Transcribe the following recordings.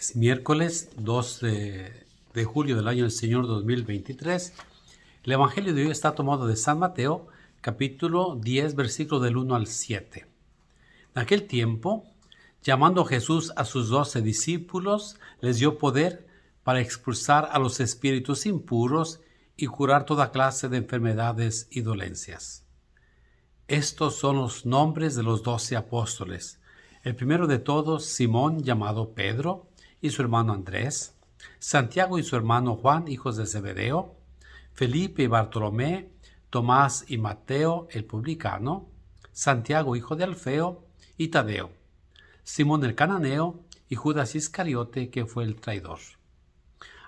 Es miércoles 2 de, de, julio del año del Señor 2023. El Evangelio de hoy está tomado de San Mateo, capítulo 10, versículo del 1 al 7. En aquel tiempo, llamando Jesús a sus doce discípulos, les dio poder para expulsar a los espíritus impuros y curar toda clase de enfermedades y dolencias. Estos son los nombres de los doce apóstoles. El primero de todos, Simón llamado Pedro, y su hermano Andrés, Santiago y su hermano Juan, hijos de Zebedeo, Felipe y Bartolomé, Tomás y Mateo el publicano, Santiago hijo de Alfeo y Tadeo, Simón el cananeo y Judas Iscariote que fue el traidor.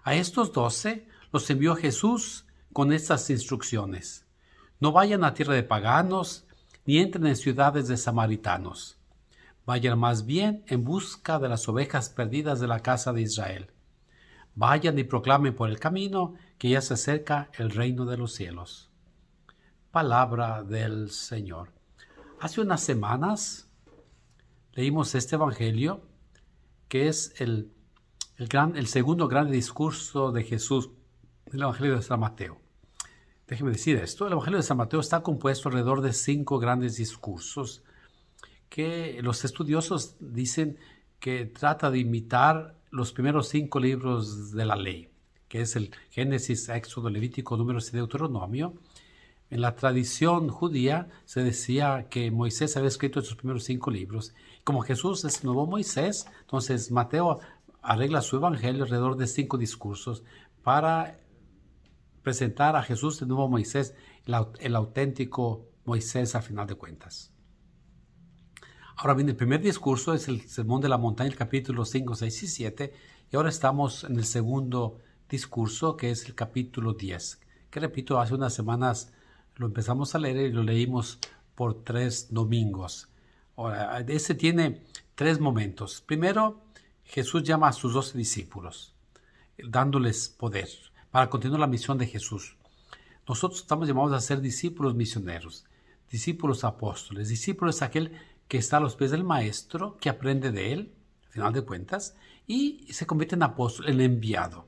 A estos doce los envió Jesús con estas instrucciones. No vayan a tierra de paganos, ni entren en ciudades de samaritanos vayan más bien en busca de las ovejas perdidas de la casa de Israel. Vayan y proclamen por el camino que ya se acerca el reino de los cielos. Palabra del Señor. Hace unas semanas leímos este Evangelio, que es el, gran, el segundo gran discurso de Jesús el Evangelio de San Mateo. Déjeme decir esto, el Evangelio de San Mateo está compuesto alrededor de cinco grandes discursos que los estudiosos dicen que trata de imitar los primeros cinco libros de la ley, que es el Génesis, Éxodo, Levítico, Números y Deuteronomio. En la tradición judía se decía que Moisés había escrito esos primeros cinco libros. Como Jesús es el nuevo Moisés, entonces Mateo arregla su evangelio alrededor de cinco discursos para presentar a Jesús el nuevo Moisés, el, el auténtico Moisés a final de cuentas. Ahora bien, el primer discurso es el Sermón de la Montaña, el capítulo 5, 6 y 7, y ahora estamos en el segundo discurso, que es el capítulo 10, que repito, hace unas semanas lo empezamos a leer y lo leímos por tres domingos. Ahora, este tiene tres momentos. Primero, Jesús llama a sus doce discípulos, dándoles poder para continuar la misión de Jesús. Nosotros estamos llamados a ser discípulos misioneros, discípulos apóstoles, discípulos aquel que está a los pies del maestro, que aprende de él, al final de cuentas, y se convierte en apóstol, en enviado.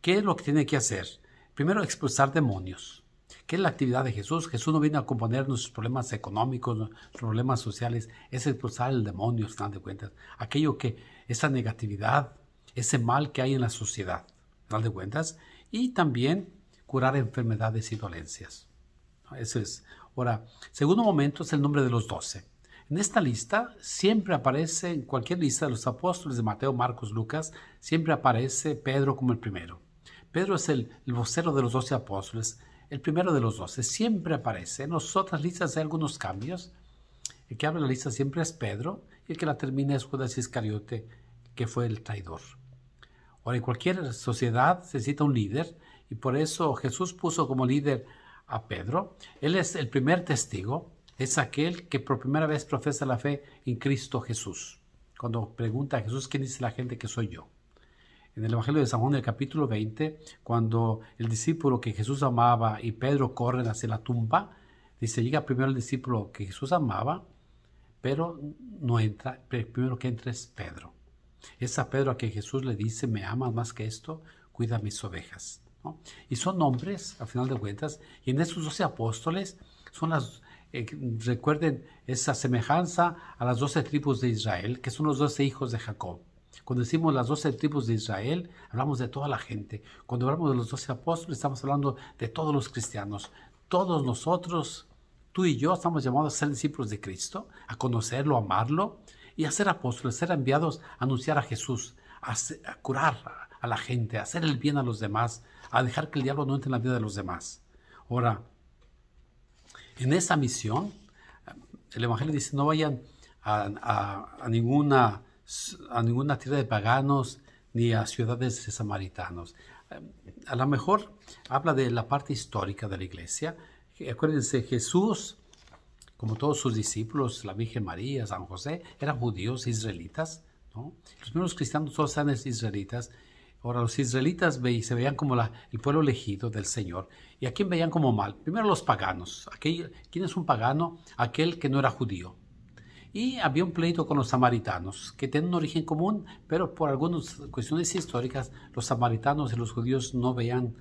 ¿Qué es lo que tiene que hacer? Primero, expulsar demonios, ¿Qué es la actividad de Jesús. Jesús no viene a componer nuestros problemas económicos, nuestros problemas sociales, es expulsar el demonio, al final de cuentas. Aquello que, esa negatividad, ese mal que hay en la sociedad, al final de cuentas. Y también curar enfermedades y dolencias. Eso es. Ahora, segundo momento es el nombre de los doce. En esta lista siempre aparece, en cualquier lista de los apóstoles de Mateo, Marcos, Lucas, siempre aparece Pedro como el primero. Pedro es el, vocero de los doce apóstoles, el primero de los doce, siempre aparece. En otras listas hay algunos cambios. El que abre la lista siempre es Pedro y el que la termina es Judas Iscariote, que fue el traidor. Ahora, en cualquier sociedad se necesita un líder y por eso Jesús puso como líder a Pedro. Él es el primer testigo es aquel que por primera vez profesa la fe en Cristo Jesús. Cuando pregunta a Jesús, ¿quién dice la gente que soy yo? En el Evangelio de San Juan, el capítulo 20, cuando el discípulo que Jesús amaba y Pedro corren hacia la tumba, dice, llega primero el discípulo que Jesús amaba, pero no entra, primero que entra es Pedro. Es a Pedro a quien Jesús le dice, me amas más que esto, cuida mis ovejas. Y son hombres, al final de cuentas, y en esos doce apóstoles son las eh, recuerden esa semejanza a las doce tribus de Israel, que son los doce hijos de Jacob. Cuando decimos las doce tribus de Israel, hablamos de toda la gente. Cuando hablamos de los doce apóstoles, estamos hablando de todos los cristianos. Todos nosotros, tú y yo, estamos llamados a ser discípulos de Cristo, a conocerlo, a amarlo y a ser apóstoles, ser enviados a anunciar a Jesús, a curar a la gente, a hacer el bien a los demás, a dejar que el diablo no entre en la vida de los demás. Ahora, en esa misión, el Evangelio dice, no vayan a, ninguna, a ninguna tierra de paganos ni a ciudades de samaritanos. A lo mejor habla de la parte histórica de la iglesia. Acuérdense, Jesús, como todos sus discípulos, la Virgen María, San José, eran judíos, israelitas. Los primeros cristianos todos eran israelitas Ahora los israelitas se veían como la, el pueblo elegido del Señor. ¿Y a quién veían como mal? Primero los paganos. Aquel, ¿Quién es un pagano? Aquel que no era judío. Y había un pleito con los samaritanos, que tienen un origen común, pero por algunas cuestiones históricas los samaritanos y los judíos no veían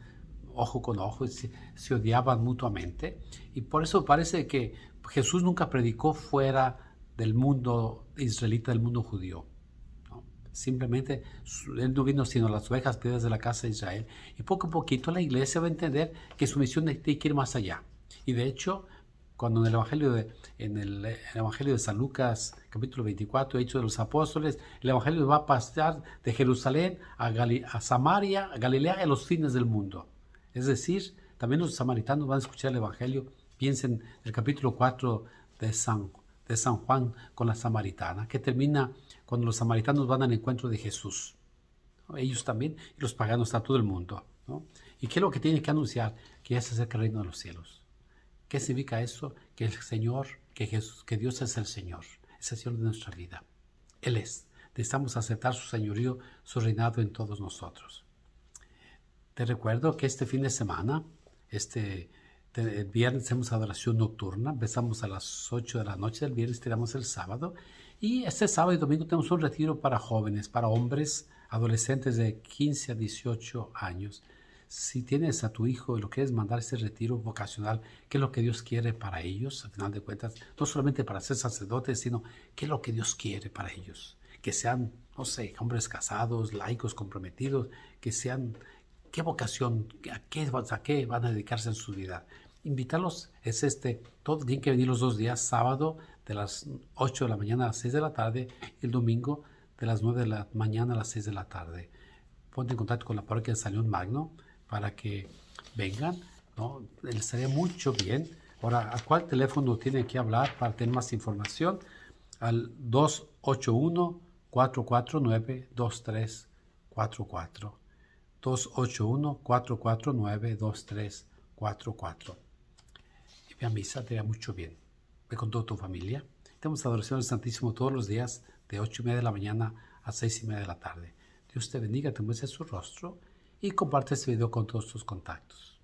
ojo con ojo, se odiaban mutuamente. Y por eso parece que Jesús nunca predicó fuera del mundo israelita, del mundo judío. Simplemente Él no vino sino las ovejas piedras de la casa de Israel. Y poco a poquito la iglesia va a entender que su misión es que ir más allá. Y de hecho, cuando en el Evangelio de, en el, Evangelio de San Lucas, capítulo 24, Hechos de los Apóstoles, el Evangelio va a pasar de Jerusalén a, a Samaria, a Galilea a los fines del mundo. Es decir, también los samaritanos van a escuchar el Evangelio. Piensen en el capítulo 4 de San, de San Juan con la samaritana, que termina cuando los samaritanos van al encuentro de Jesús. Ellos también, y los paganos a todo el mundo. ¿no? ¿Y qué es lo que tiene que anunciar? Que ya se acerca el reino de los cielos. ¿Qué significa eso? Que el Señor, que Jesús, que Dios es el Señor, es el Señor de nuestra vida. Él es. Necesitamos aceptar su señorío, su reinado en todos nosotros. Te recuerdo que este fin de semana, este el viernes hacemos adoración nocturna, empezamos a las 8 de la noche del viernes, terminamos el sábado y este sábado y domingo tenemos un retiro para jóvenes, para hombres, adolescentes de 15 a 18 años. Si tienes a tu hijo y lo quieres mandar a ese retiro vocacional, ¿qué es lo que Dios quiere para ellos? Al final de cuentas, no solamente para ser sacerdotes, sino ¿qué es lo que Dios quiere para ellos? Que sean, no sé, hombres casados, laicos, comprometidos, que sean, ¿qué vocación, a qué, a qué van a dedicarse en su vida? Invitarlos es este, todo, tienen que venir los dos días, sábado de las 8 de la mañana a las 6 de la tarde, el domingo de las 9 de la mañana a las 6 de la tarde. Ponte en contacto con la parroquia de Salón Magno para que vengan, ¿no? Les estaría mucho bien. Ahora, ¿a cuál teléfono tienen que hablar para tener más información? Al 281-449-2344. 281-449-2344. Y mi misa, estaría mucho bien. Ve con toda tu familia. Tenemos adoración al Santísimo todos los días de 8 y media de la mañana a seis y media de la tarde. Dios te bendiga, te muestre su rostro y comparte este video con todos tus contactos.